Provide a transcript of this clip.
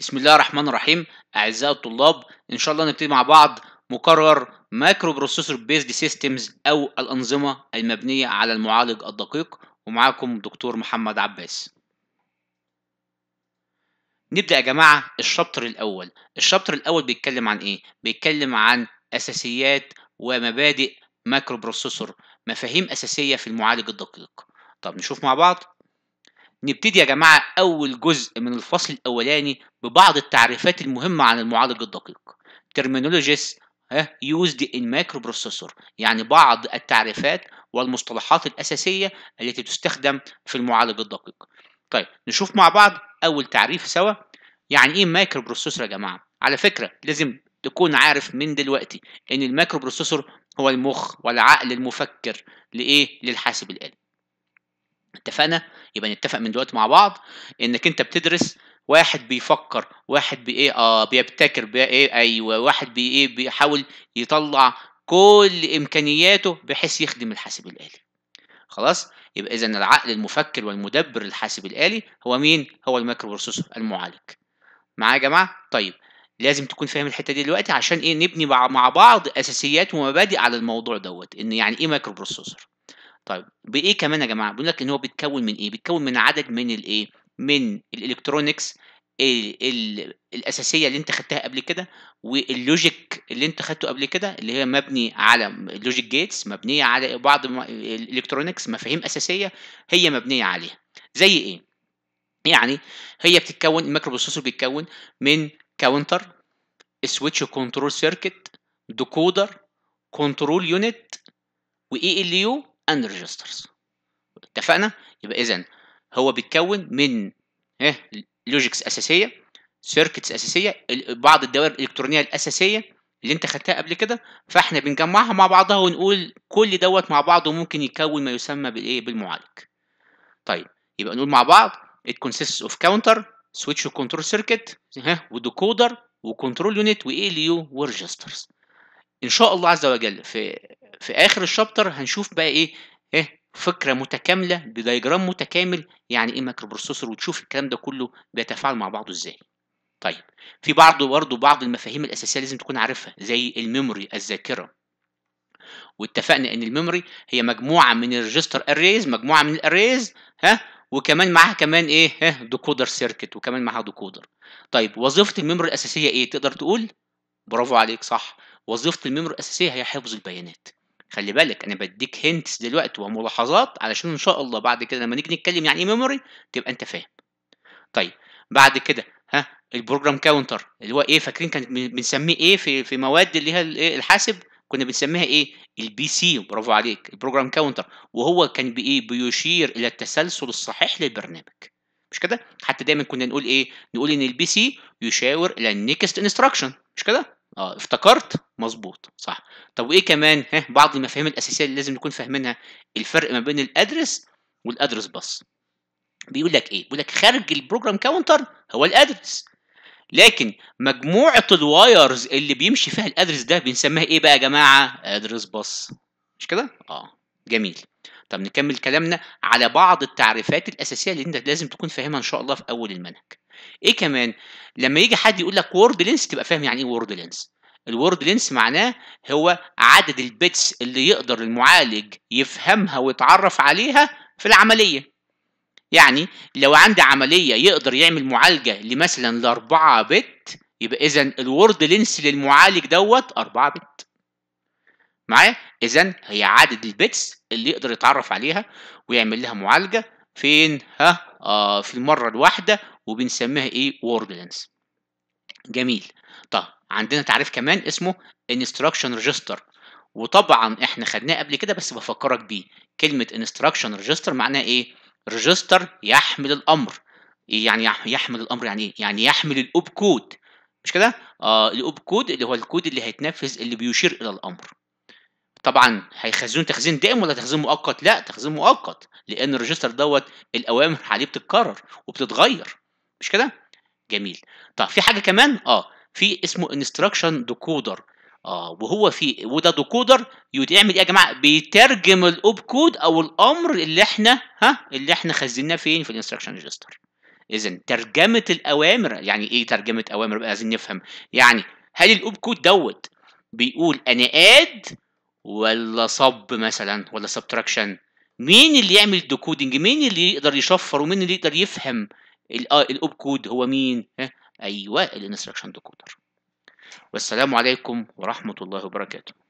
بسم الله الرحمن الرحيم اعزائي الطلاب ان شاء الله نبتدي مع بعض مكرر مايكرو بروسيسور بيزد سيستمز او الانظمه المبنيه على المعالج الدقيق ومعاكم دكتور محمد عباس نبدا يا جماعه الشابتر الاول الشابتر الاول بيتكلم عن ايه بيتكلم عن اساسيات ومبادئ مايكرو بروسيسور مفاهيم اساسيه في المعالج الدقيق طب نشوف مع بعض نبتدي يا جماعة أول جزء من الفصل الأولاني ببعض التعريفات المهمة عن المعالج الدقيق terminologies used in microprocessor يعني بعض التعريفات والمصطلحات الأساسية التي تستخدم في المعالج الدقيق طيب نشوف مع بعض أول تعريف سوا يعني إيه مايكرو بروسيسور يا جماعة على فكرة لازم تكون عارف من دلوقتي إن المايكرو بروسيسور هو المخ والعقل المفكر لإيه للحاسب الآلي اتفقنا يبقى نتفق من دلوقتي مع بعض انك انت بتدرس واحد بيفكر واحد بايه اه بيبتكر بي ايه ايوه واحد بايه بيحاول يطلع كل امكانياته بحيث يخدم الحاسب الالي خلاص يبقى اذا العقل المفكر والمدبر للحاسب الالي هو مين هو المايكرو بروسيسور المعالج معايا يا جماعه طيب لازم تكون فاهم الحته دي دلوقتي عشان ايه نبني مع بعض اساسيات ومبادئ على الموضوع دوت ان يعني ايه مايكرو بروسيسور طيب بايه كمان يا جماعه بيقول لك ان هو بيتكون من ايه بيتكون من عدد من الايه من الالكترونكس الـ الـ الاساسيه اللي انت خدتها قبل كده واللوجيك اللي انت خدته قبل كده اللي هي مبني على اللوجيك جيتس مبنيه على بعض الالكترونكس مفاهيم اساسيه هي مبنيه عليها زي ايه يعني هي بتتكون الميكروبروسيسور بيتكون من كاونتر سويتش كنترول سيركت ديكودر كنترول يونت واي ال يو اند ريجسترز اتفقنا يبقى اذا هو بيتكون من ايه لوجيكس اساسيه سيركتس اساسيه بعض الدوائر الالكترونيه الاساسيه اللي انت خدتها قبل كده فاحنا بنجمعها مع بعضها ونقول كل دوت مع بعضه ممكن يكون ما يسمى بالايه بالمعالج طيب يبقى نقول مع بعض it consists of counter switch control circuit ها وديكودر وكنترول يونت واي ال يو وريجسترز ان شاء الله عز وجل في في اخر الشابتر هنشوف بقى ايه ايه فكره متكامله بدايجرام متكامل يعني ايه مايكرو بروسيسور وتشوف الكلام ده كله بيتفاعل مع بعضه ازاي طيب في بعض برضه بعض المفاهيم الاساسيه لازم تكون عارفها زي الميموري الذاكره واتفقنا ان الميموري هي مجموعه من الريجستر اريز مجموعه من الاريز ها وكمان معاها كمان ايه ها ديكودر سيركت وكمان معاها ديكودر طيب وظيفه الميموري الاساسيه ايه تقدر تقول برافو عليك صح وظيفه الميموري الاساسيه هي حفظ البيانات خلي بالك انا بديك هنتس دلوقتي وملاحظات علشان ان شاء الله بعد كده لما نيجي نتكلم يعني ايه ميموري تبقى انت فاهم طيب بعد كده ها البروجرام كاونتر اللي هو ايه فاكرين كان بنسميه ايه في في مواد اللي هي إيه، الحاسب كنا بنسميها ايه البي سي برافو عليك البروجرام كاونتر وهو كان بايه بيشير الى التسلسل الصحيح للبرنامج مش كده حتى دايما كنا نقول ايه نقول ان البي سي يشاور الى النيكست انستراكشن مش كده اه افتكرت مظبوط صح طب وايه كمان ها بعض المفاهيم الاساسيه اللي لازم نكون فاهمينها الفرق ما بين الادرس والادرس بس بيقول لك ايه بيقول لك خارج البروجرام كاونتر هو الادرس لكن مجموعه الوايرز اللي بيمشي فيها الادرس ده بنسميها ايه بقى يا جماعه ادرس بس مش كده اه جميل طب نكمل كلامنا على بعض التعريفات الاساسيه اللي انت لازم تكون فاهمها ان شاء الله في اول المنهج ايه كمان لما يجي حد يقول لك وورد لينس تبقى فاهم يعني ايه وورد لينس الورد لينس معناه هو عدد البيتس اللي يقدر المعالج يفهمها ويتعرف عليها في العمليه يعني لو عندي عمليه يقدر يعمل معالجه لمثلا ل 4 بت يبقى اذا الورد لينس للمعالج دوت 4 بت معايا اذا هي عدد البيتس اللي يقدر يتعرف عليها ويعمل لها معالجه فين ها آه في المرة الواحدة وبنسميها ايه وورد لينس جميل طب عندنا تعريف كمان اسمه انستراكشن ريجستر وطبعا احنا خدناه قبل كده بس بفكرك بيه كلمة انستراكشن ريجستر معناها ايه ريجستر يحمل الامر إيه يعني يحمل الامر يعني ايه يعني يحمل الاوب كود مش كده آه الاوب كود اللي هو الكود اللي هيتنفذ اللي بيشير الى الامر طبعا هيخزنوا تخزين دائم ولا تخزين مؤقت لا تخزين مؤقت لان الريجستر دوت الاوامر عليه بتتكرر وبتتغير مش كده جميل طب في حاجه كمان اه في اسمه انستراكشن ديكودر اه وهو في وده ديكودر يعمل ايه يا جماعه بيترجم الاوب كود او الامر اللي احنا ها اللي احنا خزناه فين في الانستراكشن ريجستر اذا ترجمه الاوامر يعني ايه ترجمه اوامر بقى عايزين نفهم يعني هل الاوب كود دوت بيقول انا اد ولا صب مثلا ولا سبتراكشن مين اللي يعمل الديكودنج مين اللي يقدر يشفر ومين اللي يقدر يفهم الاوب آه، كود هو مين ايوه الانستراكشن ديكودر والسلام عليكم ورحمه الله وبركاته